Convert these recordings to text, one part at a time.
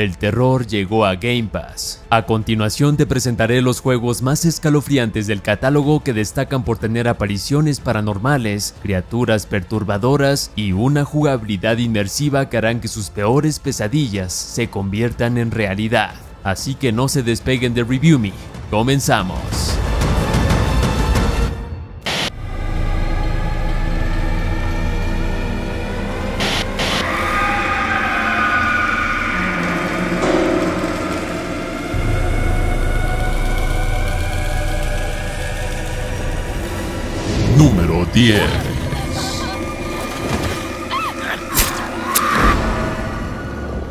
El terror llegó a Game Pass. A continuación te presentaré los juegos más escalofriantes del catálogo que destacan por tener apariciones paranormales, criaturas perturbadoras y una jugabilidad inmersiva que harán que sus peores pesadillas se conviertan en realidad. Así que no se despeguen de Review Me. Comenzamos.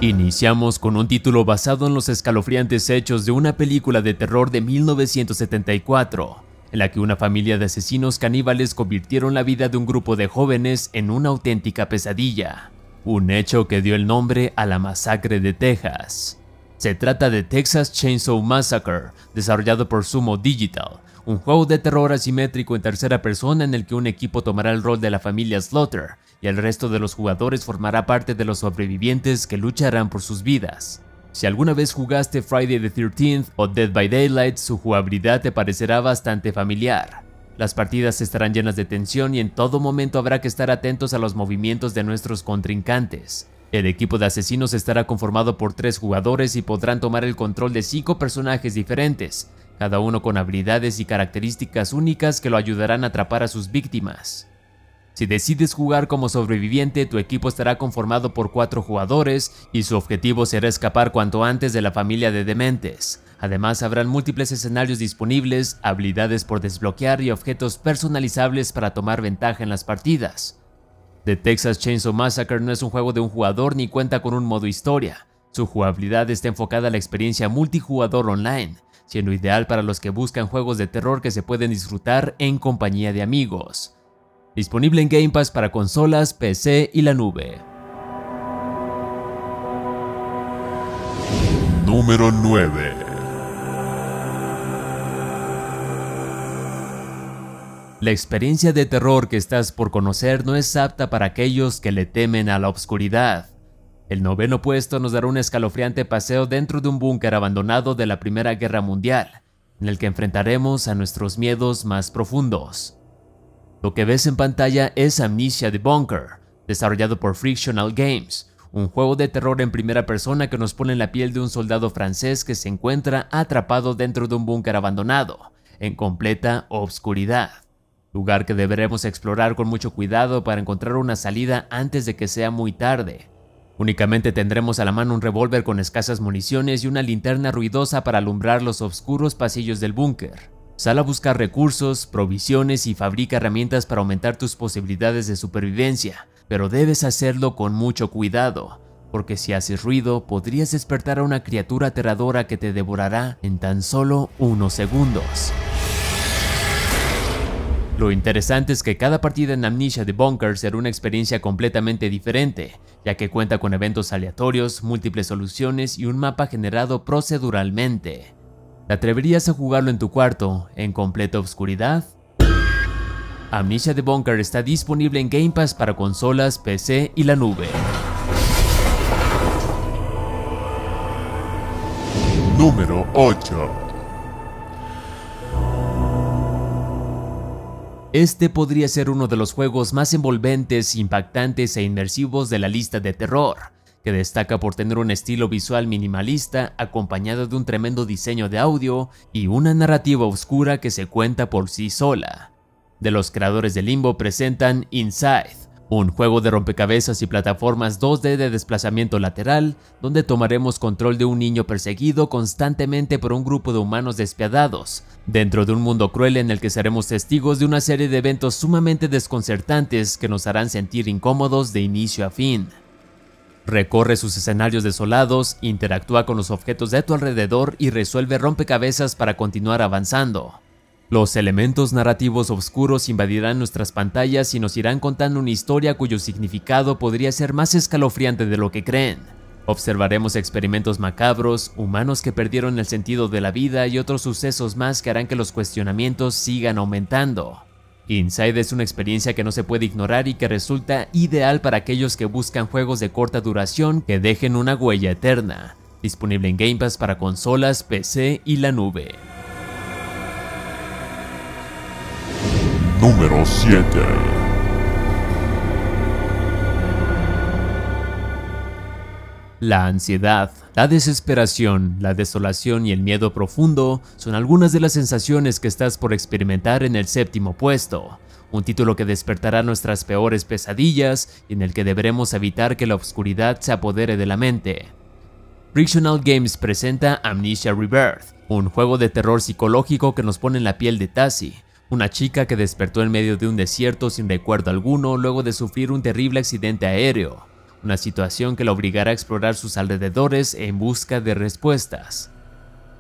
Iniciamos con un título basado en los escalofriantes hechos de una película de terror de 1974, en la que una familia de asesinos caníbales convirtieron la vida de un grupo de jóvenes en una auténtica pesadilla, un hecho que dio el nombre a la masacre de Texas. Se trata de Texas Chainsaw Massacre, desarrollado por Sumo Digital, un juego de terror asimétrico en tercera persona en el que un equipo tomará el rol de la familia Slaughter y el resto de los jugadores formará parte de los sobrevivientes que lucharán por sus vidas. Si alguna vez jugaste Friday the 13th o Dead by Daylight, su jugabilidad te parecerá bastante familiar. Las partidas estarán llenas de tensión y en todo momento habrá que estar atentos a los movimientos de nuestros contrincantes. El equipo de asesinos estará conformado por tres jugadores y podrán tomar el control de cinco personajes diferentes, cada uno con habilidades y características únicas que lo ayudarán a atrapar a sus víctimas. Si decides jugar como sobreviviente, tu equipo estará conformado por cuatro jugadores y su objetivo será escapar cuanto antes de la familia de dementes. Además, habrán múltiples escenarios disponibles, habilidades por desbloquear y objetos personalizables para tomar ventaja en las partidas. The Texas Chainsaw Massacre no es un juego de un jugador ni cuenta con un modo historia. Su jugabilidad está enfocada a la experiencia multijugador online, siendo ideal para los que buscan juegos de terror que se pueden disfrutar en compañía de amigos. Disponible en Game Pass para consolas, PC y la nube. Número 9 La experiencia de terror que estás por conocer no es apta para aquellos que le temen a la oscuridad. El noveno puesto nos dará un escalofriante paseo dentro de un búnker abandonado de la Primera Guerra Mundial, en el que enfrentaremos a nuestros miedos más profundos. Lo que ves en pantalla es Amnesia the Bunker, desarrollado por Frictional Games, un juego de terror en primera persona que nos pone en la piel de un soldado francés que se encuentra atrapado dentro de un búnker abandonado, en completa obscuridad. Lugar que deberemos explorar con mucho cuidado para encontrar una salida antes de que sea muy tarde, Únicamente tendremos a la mano un revólver con escasas municiones y una linterna ruidosa para alumbrar los oscuros pasillos del búnker. Sal a buscar recursos, provisiones y fabrica herramientas para aumentar tus posibilidades de supervivencia, pero debes hacerlo con mucho cuidado, porque si haces ruido podrías despertar a una criatura aterradora que te devorará en tan solo unos segundos. Lo interesante es que cada partida en Amnesia de Bunker será una experiencia completamente diferente, ya que cuenta con eventos aleatorios, múltiples soluciones y un mapa generado proceduralmente. ¿Te atreverías a jugarlo en tu cuarto, en completa oscuridad? Amnesia de Bunker está disponible en Game Pass para consolas, PC y la nube. Número 8 Este podría ser uno de los juegos más envolventes, impactantes e inmersivos de la lista de terror, que destaca por tener un estilo visual minimalista acompañado de un tremendo diseño de audio y una narrativa oscura que se cuenta por sí sola. De los creadores de Limbo presentan Inside, un juego de rompecabezas y plataformas 2D de desplazamiento lateral, donde tomaremos control de un niño perseguido constantemente por un grupo de humanos despiadados, dentro de un mundo cruel en el que seremos testigos de una serie de eventos sumamente desconcertantes que nos harán sentir incómodos de inicio a fin. Recorre sus escenarios desolados, interactúa con los objetos de tu alrededor y resuelve rompecabezas para continuar avanzando. Los elementos narrativos oscuros invadirán nuestras pantallas y nos irán contando una historia cuyo significado podría ser más escalofriante de lo que creen. Observaremos experimentos macabros, humanos que perdieron el sentido de la vida y otros sucesos más que harán que los cuestionamientos sigan aumentando. Inside es una experiencia que no se puede ignorar y que resulta ideal para aquellos que buscan juegos de corta duración que dejen una huella eterna. Disponible en Game Pass para consolas, PC y la nube. número 7. La ansiedad, la desesperación, la desolación y el miedo profundo son algunas de las sensaciones que estás por experimentar en el séptimo puesto, un título que despertará nuestras peores pesadillas y en el que deberemos evitar que la oscuridad se apodere de la mente. Frictional Games presenta Amnesia Rebirth, un juego de terror psicológico que nos pone en la piel de Tassie, una chica que despertó en medio de un desierto sin recuerdo alguno luego de sufrir un terrible accidente aéreo, una situación que la obligará a explorar sus alrededores en busca de respuestas.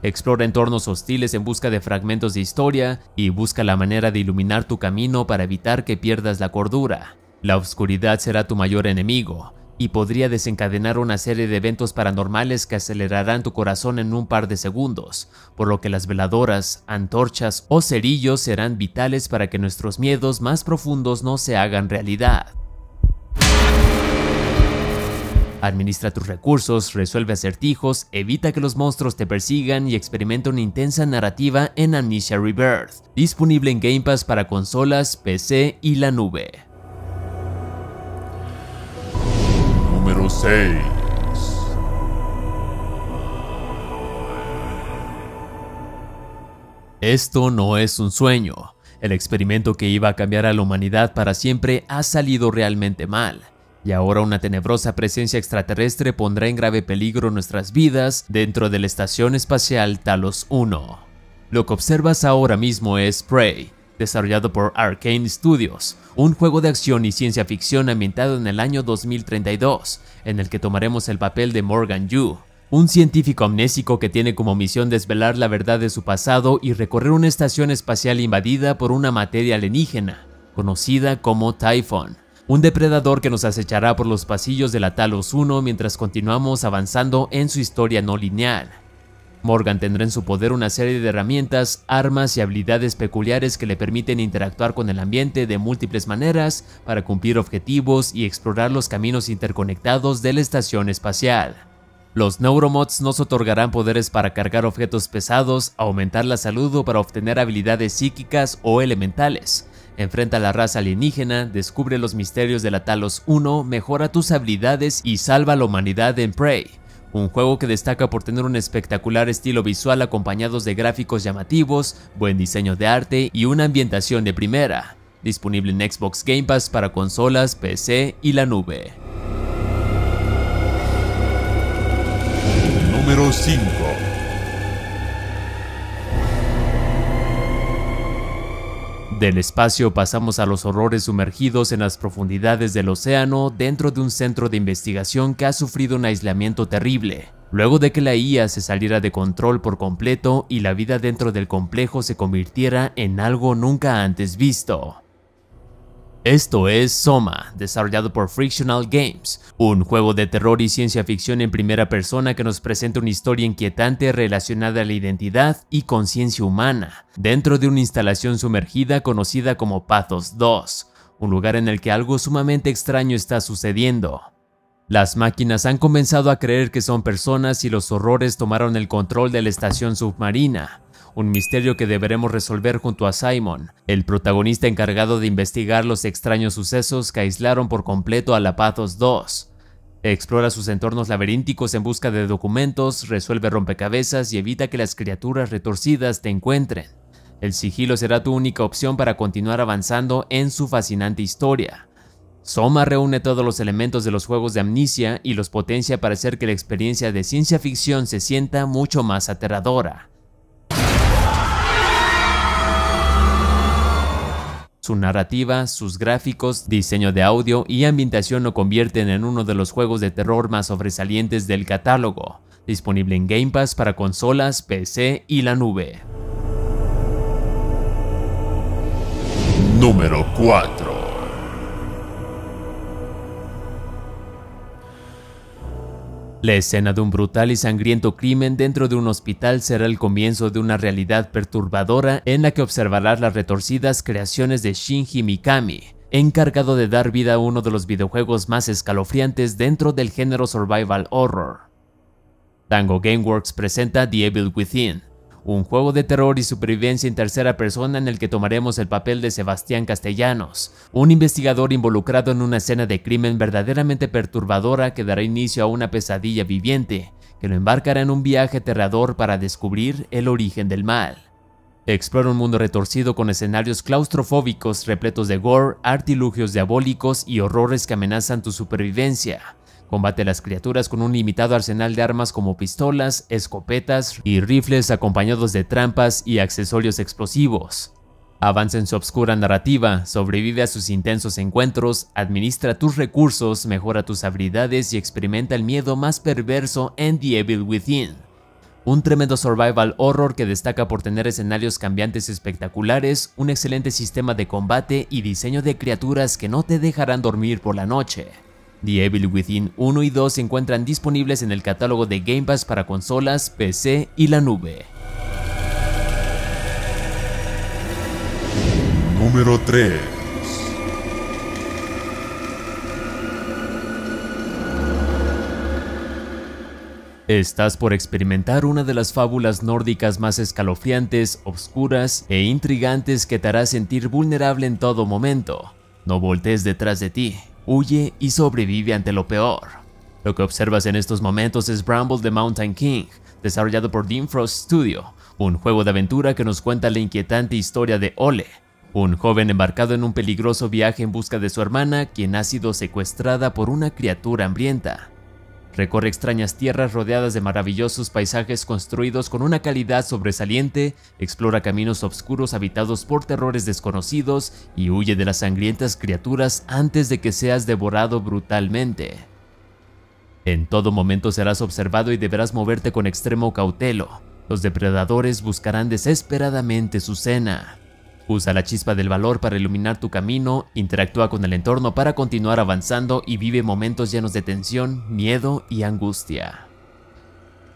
Explora entornos hostiles en busca de fragmentos de historia y busca la manera de iluminar tu camino para evitar que pierdas la cordura. La oscuridad será tu mayor enemigo, y podría desencadenar una serie de eventos paranormales que acelerarán tu corazón en un par de segundos, por lo que las veladoras, antorchas o cerillos serán vitales para que nuestros miedos más profundos no se hagan realidad. Administra tus recursos, resuelve acertijos, evita que los monstruos te persigan y experimenta una intensa narrativa en Amnesia Rebirth, disponible en Game Pass para consolas, PC y la nube. Esto no es un sueño. El experimento que iba a cambiar a la humanidad para siempre ha salido realmente mal. Y ahora una tenebrosa presencia extraterrestre pondrá en grave peligro nuestras vidas dentro de la estación espacial Talos 1. Lo que observas ahora mismo es Prey, desarrollado por Arcane Studios, un juego de acción y ciencia ficción ambientado en el año 2032, en el que tomaremos el papel de Morgan Yu, un científico amnésico que tiene como misión desvelar la verdad de su pasado y recorrer una estación espacial invadida por una materia alienígena, conocida como Typhon, un depredador que nos acechará por los pasillos de la Talos 1 mientras continuamos avanzando en su historia no lineal. Morgan tendrá en su poder una serie de herramientas, armas y habilidades peculiares que le permiten interactuar con el ambiente de múltiples maneras para cumplir objetivos y explorar los caminos interconectados de la estación espacial. Los Neuromods nos otorgarán poderes para cargar objetos pesados, aumentar la salud o para obtener habilidades psíquicas o elementales. Enfrenta a la raza alienígena, descubre los misterios de la Talos 1, mejora tus habilidades y salva a la humanidad en Prey un juego que destaca por tener un espectacular estilo visual acompañados de gráficos llamativos, buen diseño de arte y una ambientación de primera, disponible en Xbox Game Pass para consolas, PC y la nube. Número 5 Del espacio pasamos a los horrores sumergidos en las profundidades del océano dentro de un centro de investigación que ha sufrido un aislamiento terrible, luego de que la IA se saliera de control por completo y la vida dentro del complejo se convirtiera en algo nunca antes visto. Esto es Soma, desarrollado por Frictional Games, un juego de terror y ciencia ficción en primera persona que nos presenta una historia inquietante relacionada a la identidad y conciencia humana, dentro de una instalación sumergida conocida como Pathos 2, un lugar en el que algo sumamente extraño está sucediendo. Las máquinas han comenzado a creer que son personas y los horrores tomaron el control de la estación submarina, un misterio que deberemos resolver junto a Simon, el protagonista encargado de investigar los extraños sucesos que aislaron por completo a la Pathos 2. Explora sus entornos laberínticos en busca de documentos, resuelve rompecabezas y evita que las criaturas retorcidas te encuentren. El sigilo será tu única opción para continuar avanzando en su fascinante historia. Soma reúne todos los elementos de los juegos de amnesia y los potencia para hacer que la experiencia de ciencia ficción se sienta mucho más aterradora. Su narrativa, sus gráficos, diseño de audio y ambientación lo convierten en uno de los juegos de terror más sobresalientes del catálogo, disponible en Game Pass para consolas, PC y la nube. Número 4 La escena de un brutal y sangriento crimen dentro de un hospital será el comienzo de una realidad perturbadora en la que observarás las retorcidas creaciones de Shinji Mikami, encargado de dar vida a uno de los videojuegos más escalofriantes dentro del género survival horror. Tango Gameworks presenta The Evil Within, un juego de terror y supervivencia en tercera persona en el que tomaremos el papel de Sebastián Castellanos, un investigador involucrado en una escena de crimen verdaderamente perturbadora que dará inicio a una pesadilla viviente, que lo embarcará en un viaje aterrador para descubrir el origen del mal. Explora un mundo retorcido con escenarios claustrofóbicos repletos de gore, artilugios diabólicos y horrores que amenazan tu supervivencia. Combate las criaturas con un limitado arsenal de armas como pistolas, escopetas y rifles acompañados de trampas y accesorios explosivos. Avanza en su obscura narrativa, sobrevive a sus intensos encuentros, administra tus recursos, mejora tus habilidades y experimenta el miedo más perverso en The Evil Within. Un tremendo survival horror que destaca por tener escenarios cambiantes espectaculares, un excelente sistema de combate y diseño de criaturas que no te dejarán dormir por la noche. The Evil Within 1 y 2 se encuentran disponibles en el catálogo de Game Pass para consolas, PC y la nube. Número 3 Estás por experimentar una de las fábulas nórdicas más escalofriantes, oscuras e intrigantes que te hará sentir vulnerable en todo momento. No voltees detrás de ti, huye y sobrevive ante lo peor. Lo que observas en estos momentos es Bramble the Mountain King, desarrollado por Dean Frost Studio, un juego de aventura que nos cuenta la inquietante historia de Ole, un joven embarcado en un peligroso viaje en busca de su hermana, quien ha sido secuestrada por una criatura hambrienta. Recorre extrañas tierras rodeadas de maravillosos paisajes construidos con una calidad sobresaliente, explora caminos oscuros habitados por terrores desconocidos y huye de las sangrientas criaturas antes de que seas devorado brutalmente. En todo momento serás observado y deberás moverte con extremo cautelo. Los depredadores buscarán desesperadamente su cena. Usa la chispa del valor para iluminar tu camino, interactúa con el entorno para continuar avanzando y vive momentos llenos de tensión, miedo y angustia.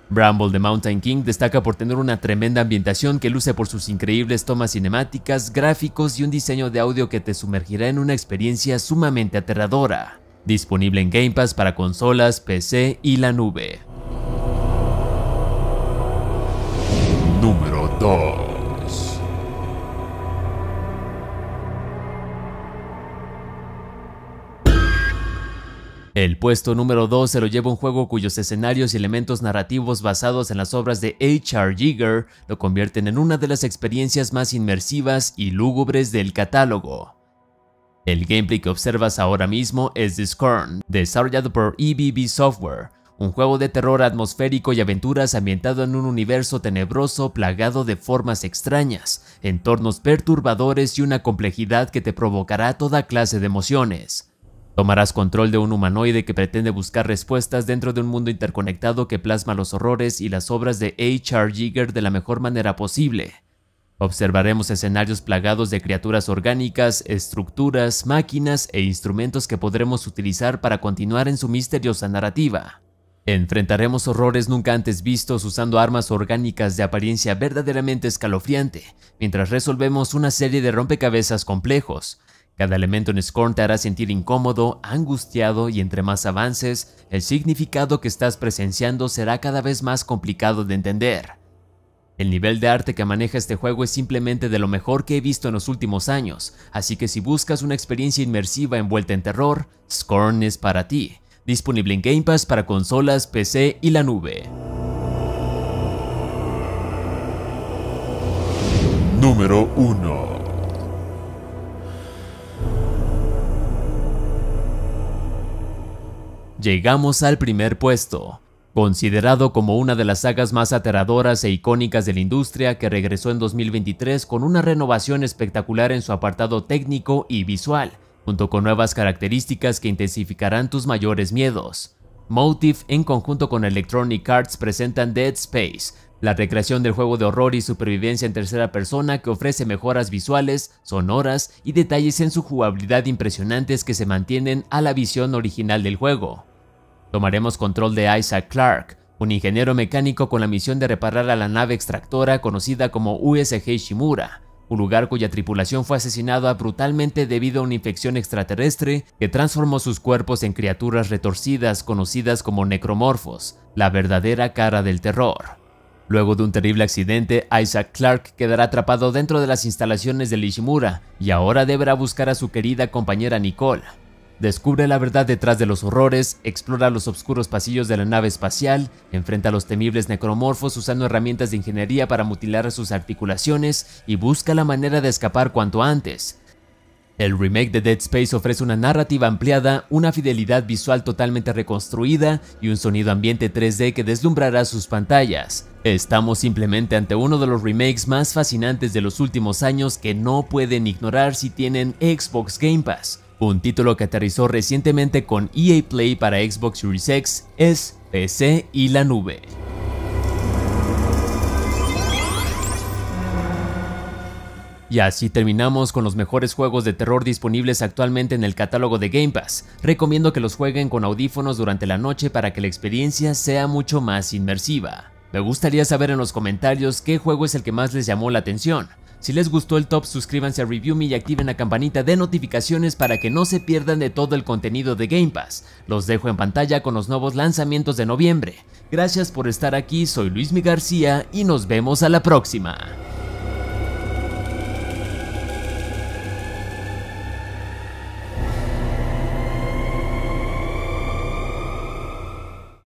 Bramble the Mountain King destaca por tener una tremenda ambientación que luce por sus increíbles tomas cinemáticas, gráficos y un diseño de audio que te sumergirá en una experiencia sumamente aterradora. Disponible en Game Pass para consolas, PC y la nube. Número 2 El puesto número 2 se lo lleva un juego cuyos escenarios y elementos narrativos basados en las obras de H.R. Giger lo convierten en una de las experiencias más inmersivas y lúgubres del catálogo. El gameplay que observas ahora mismo es The Scorn, desarrollado por EBB Software, un juego de terror atmosférico y aventuras ambientado en un universo tenebroso plagado de formas extrañas, entornos perturbadores y una complejidad que te provocará toda clase de emociones. Tomarás control de un humanoide que pretende buscar respuestas dentro de un mundo interconectado que plasma los horrores y las obras de H.R. Giger de la mejor manera posible. Observaremos escenarios plagados de criaturas orgánicas, estructuras, máquinas e instrumentos que podremos utilizar para continuar en su misteriosa narrativa. Enfrentaremos horrores nunca antes vistos usando armas orgánicas de apariencia verdaderamente escalofriante, mientras resolvemos una serie de rompecabezas complejos, cada elemento en Scorn te hará sentir incómodo, angustiado y entre más avances, el significado que estás presenciando será cada vez más complicado de entender. El nivel de arte que maneja este juego es simplemente de lo mejor que he visto en los últimos años, así que si buscas una experiencia inmersiva envuelta en terror, Scorn es para ti. Disponible en Game Pass para consolas, PC y la nube. Número 1 llegamos al primer puesto. Considerado como una de las sagas más aterradoras e icónicas de la industria que regresó en 2023 con una renovación espectacular en su apartado técnico y visual, junto con nuevas características que intensificarán tus mayores miedos. Motive en conjunto con Electronic Arts presentan Dead Space, la recreación del juego de horror y supervivencia en tercera persona que ofrece mejoras visuales, sonoras y detalles en su jugabilidad impresionantes que se mantienen a la visión original del juego. Tomaremos control de Isaac Clark, un ingeniero mecánico con la misión de reparar a la nave extractora conocida como USG Shimura, un lugar cuya tripulación fue asesinada brutalmente debido a una infección extraterrestre que transformó sus cuerpos en criaturas retorcidas conocidas como necromorfos, la verdadera cara del terror. Luego de un terrible accidente, Isaac Clark quedará atrapado dentro de las instalaciones de Ishimura y ahora deberá buscar a su querida compañera Nicole, Descubre la verdad detrás de los horrores, explora los oscuros pasillos de la nave espacial, enfrenta a los temibles necromorfos usando herramientas de ingeniería para mutilar sus articulaciones y busca la manera de escapar cuanto antes. El remake de Dead Space ofrece una narrativa ampliada, una fidelidad visual totalmente reconstruida y un sonido ambiente 3D que deslumbrará sus pantallas. Estamos simplemente ante uno de los remakes más fascinantes de los últimos años que no pueden ignorar si tienen Xbox Game Pass. Un título que aterrizó recientemente con EA Play para Xbox Series X es PC y la nube. Y así terminamos con los mejores juegos de terror disponibles actualmente en el catálogo de Game Pass. Recomiendo que los jueguen con audífonos durante la noche para que la experiencia sea mucho más inmersiva. Me gustaría saber en los comentarios qué juego es el que más les llamó la atención. Si les gustó el top, suscríbanse a Review Me y activen la campanita de notificaciones para que no se pierdan de todo el contenido de Game Pass. Los dejo en pantalla con los nuevos lanzamientos de noviembre. Gracias por estar aquí, soy Luis Mi García y nos vemos a la próxima.